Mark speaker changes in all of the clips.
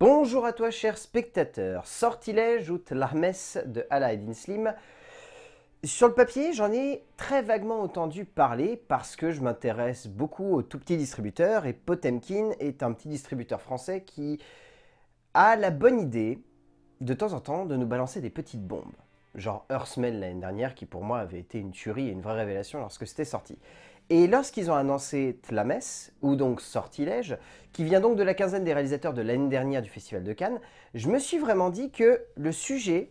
Speaker 1: Bonjour à toi cher spectateur, sortilège ou larmesse de Allah et Slim. Sur le papier, j'en ai très vaguement entendu parler parce que je m'intéresse beaucoup aux tout petits distributeurs et Potemkin est un petit distributeur français qui a la bonne idée de temps en temps de nous balancer des petites bombes genre Earthman l'année dernière, qui pour moi avait été une tuerie et une vraie révélation lorsque c'était sorti. Et lorsqu'ils ont annoncé Tlamès, ou donc Sortilège, qui vient donc de la quinzaine des réalisateurs de l'année dernière du Festival de Cannes, je me suis vraiment dit que le sujet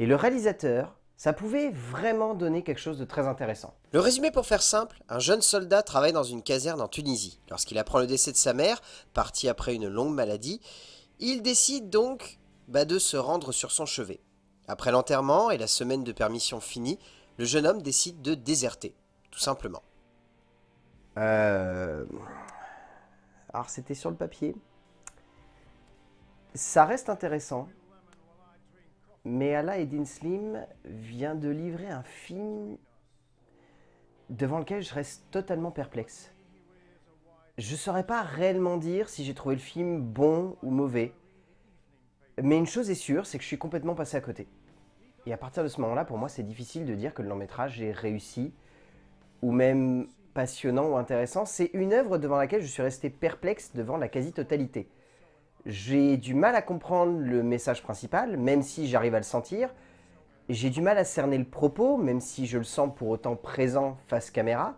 Speaker 1: et le réalisateur, ça pouvait vraiment donner quelque chose de très intéressant. Le résumé pour faire simple, un jeune soldat travaille dans une caserne en Tunisie. Lorsqu'il apprend le décès de sa mère, partie après une longue maladie, il décide donc bah, de se rendre sur son chevet. Après l'enterrement et la semaine de permission finie, le jeune homme décide de déserter, tout simplement. Euh, alors c'était sur le papier. Ça reste intéressant. Mais Allah Eddin Slim vient de livrer un film devant lequel je reste totalement perplexe. Je ne saurais pas réellement dire si j'ai trouvé le film bon ou mauvais. Mais une chose est sûre, c'est que je suis complètement passé à côté. Et à partir de ce moment-là, pour moi, c'est difficile de dire que le long métrage est réussi ou même passionnant ou intéressant, c'est une œuvre devant laquelle je suis resté perplexe devant la quasi-totalité. J'ai du mal à comprendre le message principal, même si j'arrive à le sentir. J'ai du mal à cerner le propos, même si je le sens pour autant présent face caméra.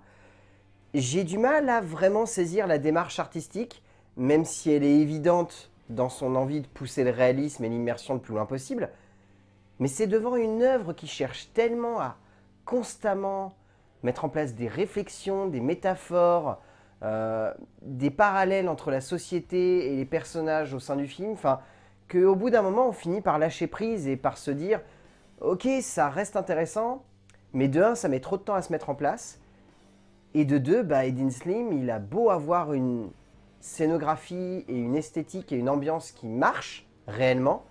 Speaker 1: J'ai du mal à vraiment saisir la démarche artistique, même si elle est évidente dans son envie de pousser le réalisme et l'immersion le plus loin possible. Mais c'est devant une œuvre qui cherche tellement à constamment mettre en place des réflexions, des métaphores, euh, des parallèles entre la société et les personnages au sein du film. Enfin, qu'au bout d'un moment, on finit par lâcher prise et par se dire Ok, ça reste intéressant, mais de un, ça met trop de temps à se mettre en place. Et de deux, bah, Edin Slim, il a beau avoir une scénographie et une esthétique et une ambiance qui marchent réellement,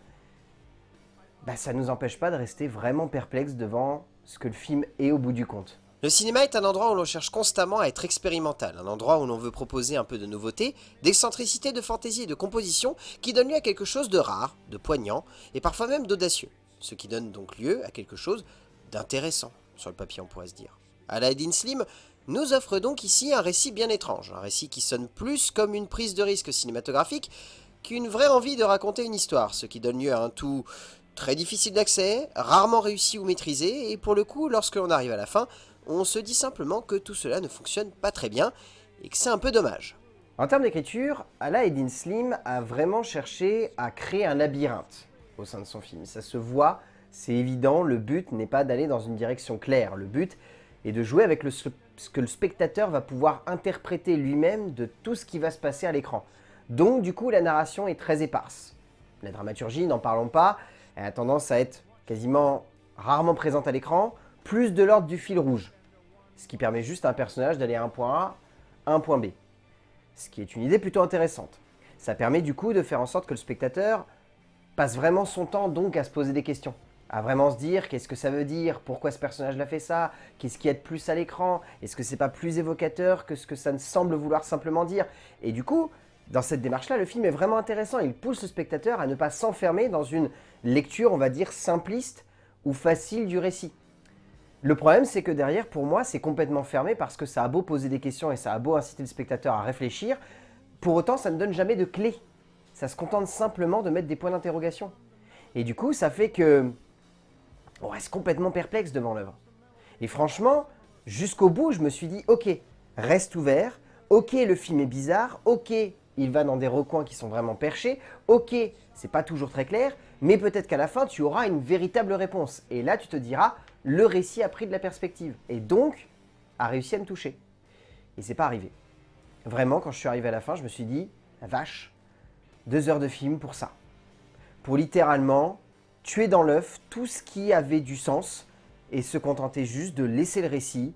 Speaker 1: bah, ça ne nous empêche pas de rester vraiment perplexe devant ce que le film est au bout du compte. Le cinéma est un endroit où l'on cherche constamment à être expérimental, un endroit où l'on veut proposer un peu de nouveauté, d'excentricité, de fantaisie et de composition qui donne lieu à quelque chose de rare, de poignant et parfois même d'audacieux, ce qui donne donc lieu à quelque chose d'intéressant, sur le papier on pourrait se dire. Aladdin Slim nous offre donc ici un récit bien étrange, un récit qui sonne plus comme une prise de risque cinématographique qu'une vraie envie de raconter une histoire, ce qui donne lieu à un tout très difficile d'accès, rarement réussi ou maîtrisé, et pour le coup, lorsque l'on arrive à la fin, on se dit simplement que tout cela ne fonctionne pas très bien et que c'est un peu dommage. En termes d'écriture, Ala Edin Slim a vraiment cherché à créer un labyrinthe au sein de son film. Ça se voit, c'est évident, le but n'est pas d'aller dans une direction claire. Le but est de jouer avec ce que le spectateur va pouvoir interpréter lui-même de tout ce qui va se passer à l'écran. Donc du coup, la narration est très éparse. La dramaturgie, n'en parlons pas, elle a tendance à être quasiment rarement présente à l'écran, plus de l'ordre du fil rouge ce qui permet juste à un personnage d'aller à un point A à un point B. Ce qui est une idée plutôt intéressante. Ça permet du coup de faire en sorte que le spectateur passe vraiment son temps donc à se poser des questions, à vraiment se dire qu'est-ce que ça veut dire, pourquoi ce personnage l'a fait ça, qu'est-ce qui est de plus à l'écran, est-ce que c'est pas plus évocateur que ce que ça ne semble vouloir simplement dire. Et du coup, dans cette démarche-là, le film est vraiment intéressant. Il pousse le spectateur à ne pas s'enfermer dans une lecture, on va dire, simpliste ou facile du récit. Le problème, c'est que derrière, pour moi, c'est complètement fermé parce que ça a beau poser des questions et ça a beau inciter le spectateur à réfléchir, pour autant, ça ne donne jamais de clé. Ça se contente simplement de mettre des points d'interrogation. Et du coup, ça fait que on reste complètement perplexe devant l'œuvre. Et franchement, jusqu'au bout, je me suis dit, ok, reste ouvert, ok, le film est bizarre, ok, il va dans des recoins qui sont vraiment perchés, ok, c'est pas toujours très clair, mais peut-être qu'à la fin, tu auras une véritable réponse. Et là, tu te diras, le récit a pris de la perspective et donc a réussi à me toucher. Et c'est pas arrivé. Vraiment, quand je suis arrivé à la fin, je me suis dit, vache, deux heures de film pour ça. Pour littéralement tuer dans l'œuf tout ce qui avait du sens et se contenter juste de laisser le récit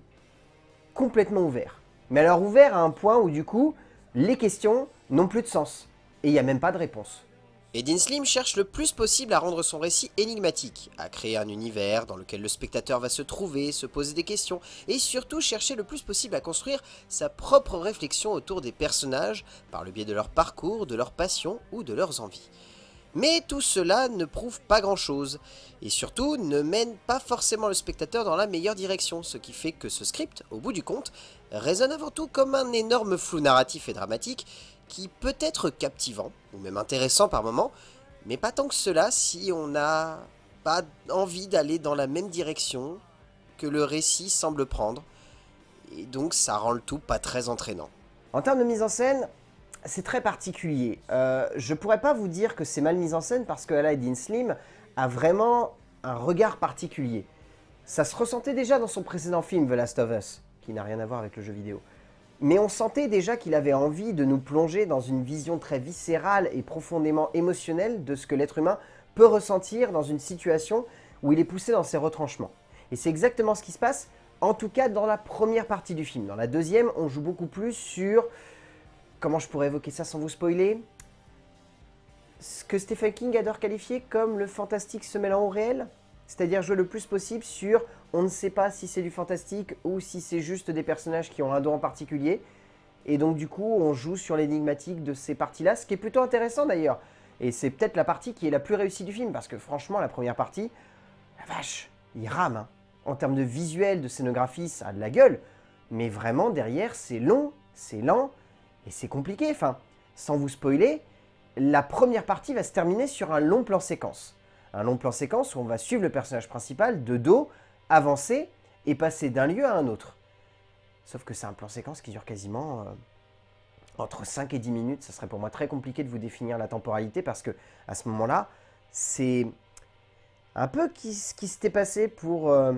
Speaker 1: complètement ouvert. Mais alors ouvert à un point où du coup, les questions n'ont plus de sens et il n'y a même pas de réponse. Edin Slim cherche le plus possible à rendre son récit énigmatique, à créer un univers dans lequel le spectateur va se trouver, se poser des questions, et surtout chercher le plus possible à construire sa propre réflexion autour des personnages, par le biais de leur parcours, de leurs passions ou de leurs envies. Mais tout cela ne prouve pas grand-chose, et surtout ne mène pas forcément le spectateur dans la meilleure direction, ce qui fait que ce script, au bout du compte, résonne avant tout comme un énorme flou narratif et dramatique, qui peut être captivant, ou même intéressant par moment, mais pas tant que cela si on n'a pas envie d'aller dans la même direction que le récit semble prendre, et donc ça rend le tout pas très entraînant. En termes de mise en scène, c'est très particulier. Euh, je pourrais pas vous dire que c'est mal mise en scène parce que Aladdin Slim a vraiment un regard particulier. Ça se ressentait déjà dans son précédent film, The Last of Us, qui n'a rien à voir avec le jeu vidéo mais on sentait déjà qu'il avait envie de nous plonger dans une vision très viscérale et profondément émotionnelle de ce que l'être humain peut ressentir dans une situation où il est poussé dans ses retranchements. Et c'est exactement ce qui se passe, en tout cas dans la première partie du film. Dans la deuxième, on joue beaucoup plus sur... Comment je pourrais évoquer ça sans vous spoiler Ce que Stephen King adore qualifier comme le fantastique se mêlant au réel c'est-à-dire jouer le plus possible sur on ne sait pas si c'est du fantastique ou si c'est juste des personnages qui ont un don en particulier. Et donc du coup, on joue sur l'énigmatique de ces parties-là, ce qui est plutôt intéressant d'ailleurs. Et c'est peut-être la partie qui est la plus réussie du film, parce que franchement, la première partie, la vache, il rame. Hein. En termes de visuel, de scénographie, ça a de la gueule. Mais vraiment, derrière, c'est long, c'est lent, et c'est compliqué. Enfin, sans vous spoiler, la première partie va se terminer sur un long plan séquence un long plan séquence où on va suivre le personnage principal de dos, avancer et passer d'un lieu à un autre. Sauf que c'est un plan séquence qui dure quasiment euh, entre 5 et 10 minutes. Ça serait pour moi très compliqué de vous définir la temporalité parce que à ce moment-là, c'est un peu ce qui s'était passé pour euh,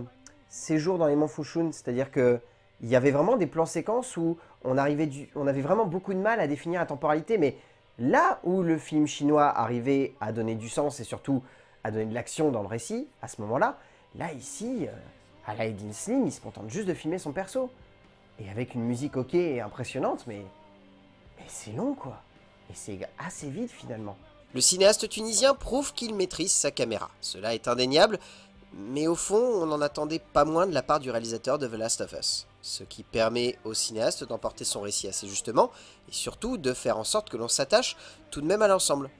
Speaker 1: ces jours dans les monts Fushun. C'est-à-dire qu'il y avait vraiment des plans séquences où on, arrivait on avait vraiment beaucoup de mal à définir la temporalité. Mais là où le film chinois arrivait à donner du sens et surtout à donner de l'action dans le récit, à ce moment-là, là, ici, à euh, l'Aïdine Slim, il se contente juste de filmer son perso. Et avec une musique ok et impressionnante, mais... c'est long, quoi. Et c'est assez vite, finalement. Le cinéaste tunisien prouve qu'il maîtrise sa caméra. Cela est indéniable, mais au fond, on n'en attendait pas moins de la part du réalisateur de The Last of Us. Ce qui permet au cinéaste d'emporter son récit assez justement, et surtout de faire en sorte que l'on s'attache tout de même à l'ensemble.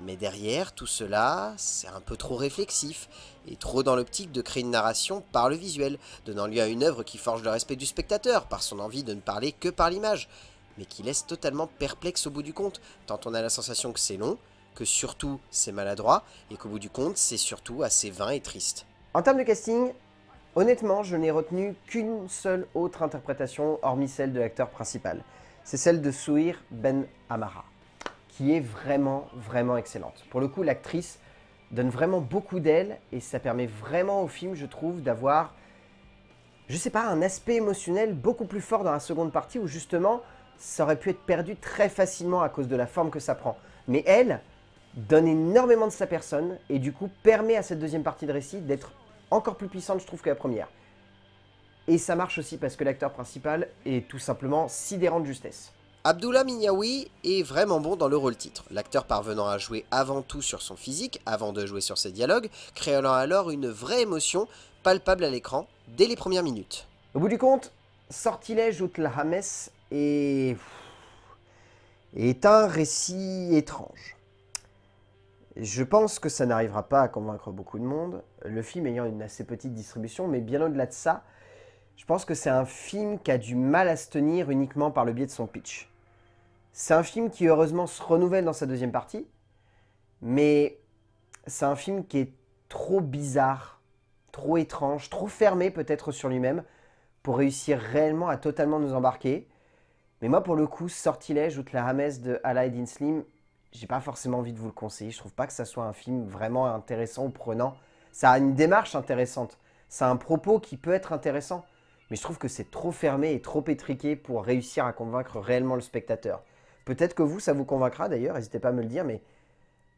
Speaker 1: Mais derrière, tout cela, c'est un peu trop réflexif, et trop dans l'optique de créer une narration par le visuel, donnant lieu à une œuvre qui forge le respect du spectateur par son envie de ne parler que par l'image, mais qui laisse totalement perplexe au bout du compte, tant on a la sensation que c'est long, que surtout c'est maladroit, et qu'au bout du compte c'est surtout assez vain et triste. En termes de casting, honnêtement je n'ai retenu qu'une seule autre interprétation hormis celle de l'acteur principal, c'est celle de Souir Ben Amara qui est vraiment, vraiment excellente. Pour le coup, l'actrice donne vraiment beaucoup d'elle et ça permet vraiment au film, je trouve, d'avoir, je sais pas, un aspect émotionnel beaucoup plus fort dans la seconde partie où justement, ça aurait pu être perdu très facilement à cause de la forme que ça prend. Mais elle donne énormément de sa personne et du coup permet à cette deuxième partie de récit d'être encore plus puissante, je trouve, que la première. Et ça marche aussi parce que l'acteur principal est tout simplement sidérant de justesse. Abdullah Minyawi est vraiment bon dans le rôle titre, l'acteur parvenant à jouer avant tout sur son physique, avant de jouer sur ses dialogues, créant alors une vraie émotion palpable à l'écran dès les premières minutes. Au bout du compte, Sortilège Hames est... est un récit étrange. Je pense que ça n'arrivera pas à convaincre beaucoup de monde, le film ayant une assez petite distribution, mais bien au-delà de ça, je pense que c'est un film qui a du mal à se tenir uniquement par le biais de son pitch. C'est un film qui heureusement se renouvelle dans sa deuxième partie, mais c'est un film qui est trop bizarre, trop étrange, trop fermé peut-être sur lui-même pour réussir réellement à totalement nous embarquer. Mais moi pour le coup, Sortilège ou la Ramses de Aladdin Slim, j'ai pas forcément envie de vous le conseiller. Je trouve pas que ça soit un film vraiment intéressant ou prenant. Ça a une démarche intéressante, ça a un propos qui peut être intéressant, mais je trouve que c'est trop fermé et trop étriqué pour réussir à convaincre réellement le spectateur. Peut-être que vous, ça vous convaincra d'ailleurs, n'hésitez pas à me le dire, mais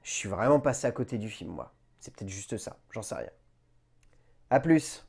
Speaker 1: je suis vraiment passé à côté du film, moi. C'est peut-être juste ça, j'en sais rien. A plus